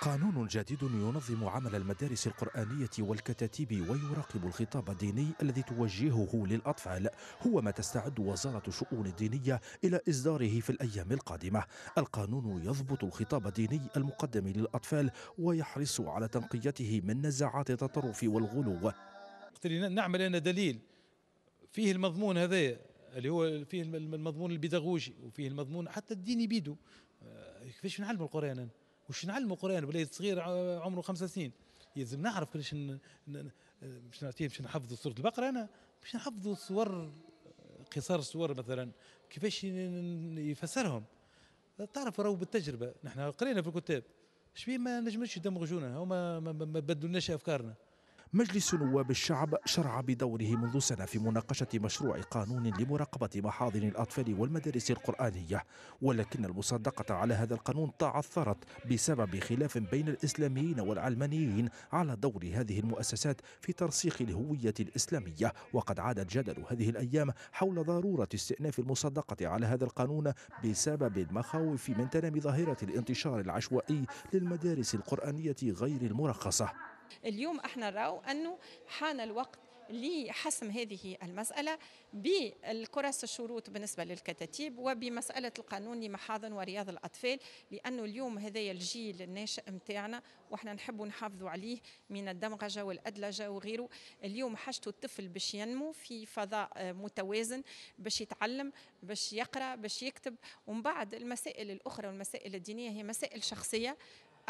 قانون جديد ينظم عمل المدارس القرآنية والكتاتيب ويراقب الخطاب الديني الذي توجهه للأطفال هو ما تستعد وزارة الشؤون الدينية إلى إصداره في الأيام القادمة القانون يضبط الخطاب الديني المقدم للأطفال ويحرص على تنقيته من نزاعات التطرف والغلو نعمل أنا دليل فيه المضمون هذا اللي هو فيه المضمون البيداغوجي وفيه المضمون حتى الديني بيدو آه، كيفاش نعلم القرآن أنا وش نعلموا قران ولاد صغير عمره خمس سنين يلزم نعرف كيفاش باش نعطيه باش نحفظوا سوره البقره انا باش نحفظوا صور قصار الصور مثلا كيفاش يفسرهم تعرف راهو بالتجربه نحن قرينا في الكتاب شبيه ما نجمش يدمغجونا هما ما بدلناش افكارنا مجلس نواب الشعب شرع بدوره منذ سنة في مناقشة مشروع قانون لمراقبة محاضن الأطفال والمدارس القرآنية ولكن المصادقة على هذا القانون تعثرت بسبب خلاف بين الإسلاميين والعلمانيين على دور هذه المؤسسات في ترسيخ الهوية الإسلامية وقد عاد الجدل هذه الأيام حول ضرورة استئناف المصادقة على هذا القانون بسبب المخاوف من تنامي ظاهرة الانتشار العشوائي للمدارس القرآنية غير المرخصة اليوم احنا نراو انه حان الوقت لحسم هذه المسألة بالكرس الشروط بالنسبة للكتاتيب وبمسألة القانون لمحاضن ورياض الأطفال لأنه اليوم هذايا الجيل الناشئ متاعنا وإحنا نحب نحافظوا عليه من الدمغجة والأدلجة وغيره اليوم حاجته الطفل باش ينمو في فضاء متوازن باش يتعلم باش يقرأ باش يكتب ومن بعد المسائل الأخرى والمسائل الدينية هي مسائل شخصية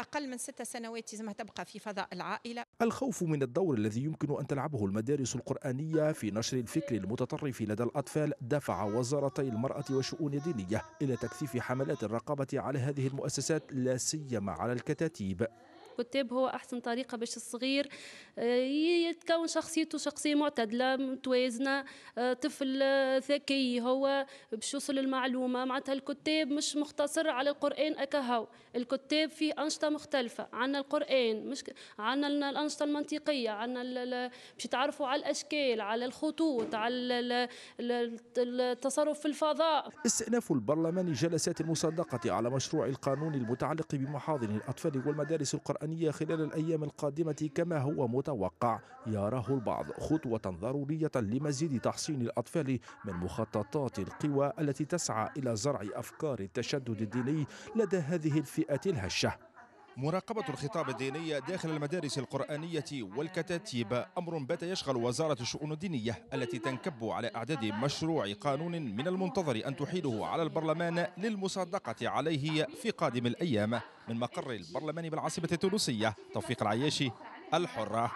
أقل من ست سنوات يلزمها تبقى في فضاء العائلة الخوف من الدور الذي يمكن أن تلعبه المدارس القرآنية في نشر الفكر المتطرف لدى الأطفال دفع وزارتي المرأة والشؤون الدينية إلى تكثيف حملات الرقابة على هذه المؤسسات لا سيما على الكتاتيب الكتاب هو أحسن طريقة باش الصغير آه، يتكون شخصيته شخصية معتدلة متوازنة آه، طفل آه، ذكي هو باش يوصل المعلومة معناتها الكتاب مش مختصر على القرآن أكهو الكتاب فيه أنشطة مختلفة عن القرآن مش عن الأنشطة المنطقية عن باش يتعرفوا على الأشكال على الخطوط على التصرف في الفضاء استئناف البرلمان جلسات مصدقه على مشروع القانون المتعلق بمحاضن الأطفال والمدارس القرآنية السودانية خلال الأيام القادمة كما هو متوقع يراه البعض خطوة ضرورية لمزيد تحصين الأطفال من مخططات القوى التي تسعى إلى زرع أفكار التشدد الديني لدى هذه الفئة الهشة مراقبة الخطاب الديني داخل المدارس القرآنية والكتاتيب أمر بات يشغل وزارة الشؤون الدينية التي تنكب على إعداد مشروع قانون من المنتظر أن تحيله على البرلمان للمصادقة عليه في قادم الأيام من مقر البرلمان بالعاصمة التونسية توفيق العياشي الحرة